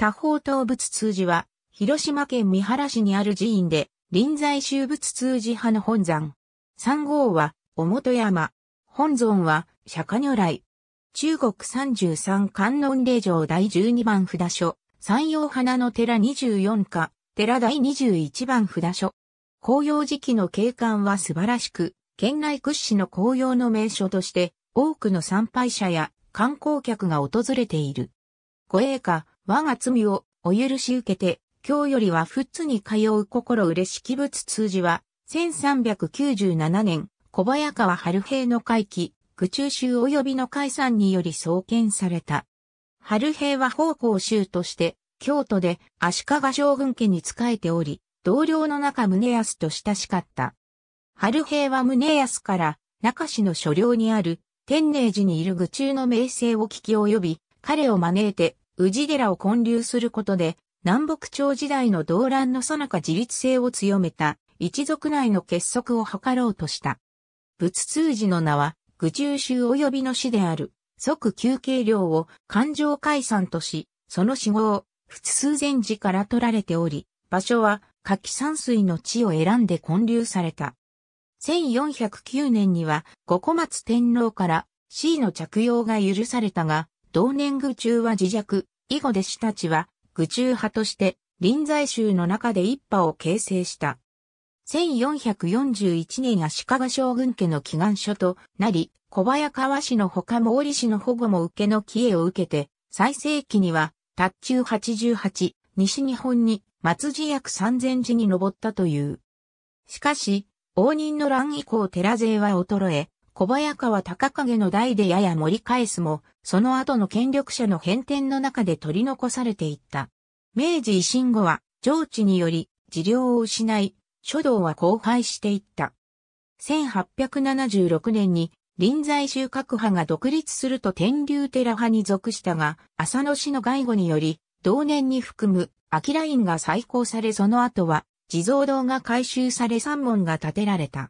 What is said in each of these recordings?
多方動物通寺は、広島県三原市にある寺院で、臨済宗仏通寺派の本山。三号は、おもと山。本尊は、釈迦如来。中国33観音霊場第12番札所。山陽花の寺24課。寺第21番札所。紅葉時期の景観は素晴らしく、県内屈指の紅葉の名所として、多くの参拝者や観光客が訪れている。護衛我が罪をお許し受けて、今日よりは仏に通う心嬉しき仏通じは、1397年、小早川春平の会期、愚中衆及びの解散により創建された。春平は奉公衆として、京都で足利将軍家に仕えており、同僚の中宗康と親しかった。春平は宗康から、中市の所領にある、天寧寺にいる愚中の名声を聞き及び、彼を招いて、氏寺を建立することで、南北朝時代の動乱の最中自立性を強めた、一族内の結束を図ろうとした。仏通寺の名は、愚中州及びの市である、即休憩量を勘定解散とし、その死後を、仏通禅寺から取られており、場所は、柿山水の地を選んで建立された。1409年には、五小松天皇から、C の着用が許されたが、同年愚中は自弱、以後弟子たちは愚中派として臨済宗の中で一派を形成した。1441年足利将軍家の祈願書となり、小早川氏の他毛利氏の保護も受けの帰依を受けて、最盛期には、達中88、西日本に松寺約三千寺に上ったという。しかし、応仁の乱以降寺勢は衰え、小早川高影の代でやや盛り返すも、その後の権力者の変遷の中で取り残されていった。明治維新後は、上智により、治療を失い、書道は荒廃していった。1876年に、臨済宗穫派が独立すると天竜寺派に属したが、浅野氏の外護により、同年に含む、秋ラインが再興されその後は、地蔵堂が改修され三門が建てられた。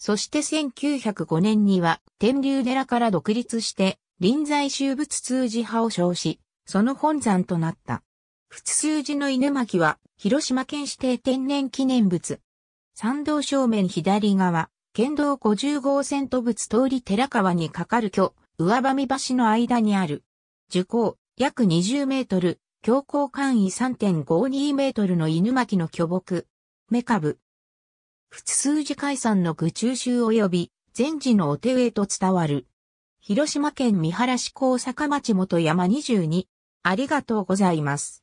そして1905年には天竜寺から独立して臨済修仏通寺派を称し、その本山となった。仏通寺の犬巻は広島県指定天然記念物。参道正面左側、県道50号線と仏通り寺川に架かる巨、上場見橋の間にある。樹高、約20メートル、強行間位3.52メートルの犬巻の巨木。メカブ、仏数字解散の具中集及び、禅寺のお手植えと伝わる。広島県三原市高坂町元山22。ありがとうございます。